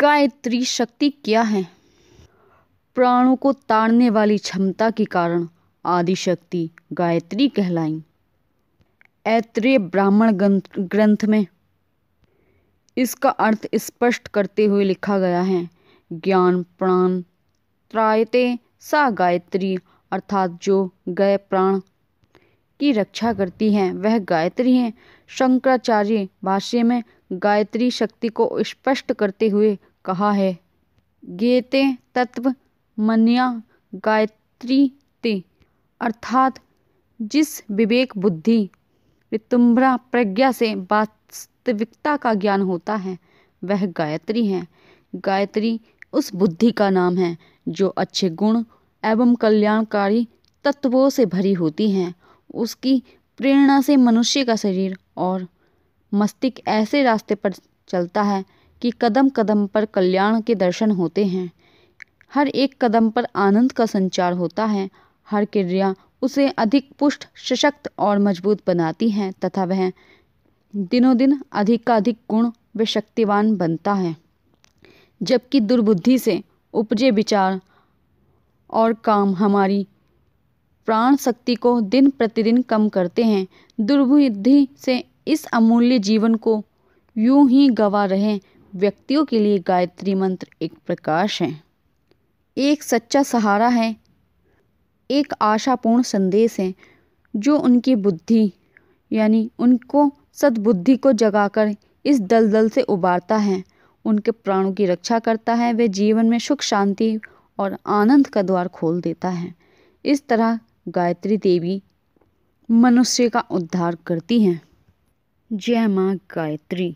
गायत्री शक्ति क्या है प्राणों को ताड़ने वाली क्षमता के कारण आदिशक्ति गायत्री कहलाई ऐत्रेय ब्राह्मण ग्रंथ में इसका अर्थ स्पष्ट करते हुए लिखा गया है ज्ञान प्राण त्रायते सा गायत्री अर्थात जो गय प्राण की रक्षा करती है वह गायत्री है शंकराचार्य भाष्य में गायत्री शक्ति को स्पष्ट करते हुए कहा है गेते तत्व मनिया गायत्री ते अर्थात जिस विवेक बुद्धि ऋतुम्भरा प्रज्ञा से वास्तविकता का ज्ञान होता है वह गायत्री है गायत्री उस बुद्धि का नाम है जो अच्छे गुण एवं कल्याणकारी तत्वों से भरी होती हैं उसकी प्रेरणा से मनुष्य का शरीर और मस्तिष्क ऐसे रास्ते पर चलता है कि कदम कदम पर कल्याण के दर्शन होते हैं हर एक कदम पर आनंद का संचार होता है हर क्रिया उसे अधिक पुष्ट सशक्त और मजबूत बनाती है तथा वह दिनों दिन अधिक का अधिक गुण व शक्तिवान बनता है जबकि दुर्बुद्धि से उपजे विचार और काम हमारी प्राण शक्ति को दिन प्रतिदिन कम करते हैं दुर्बुद्धि से इस अमूल्य जीवन को यूं ही गवा रहे व्यक्तियों के लिए गायत्री मंत्र एक प्रकाश है एक सच्चा सहारा है एक आशापूर्ण संदेश है जो उनकी बुद्धि यानी उनको सद्बुद्धि को जगाकर इस दलदल से उबारता है उनके प्राणों की रक्षा करता है वे जीवन में सुख शांति और आनंद का द्वार खोल देता है इस तरह गायत्री देवी मनुष्य का उद्धार करती हैं जय माँ गायत्री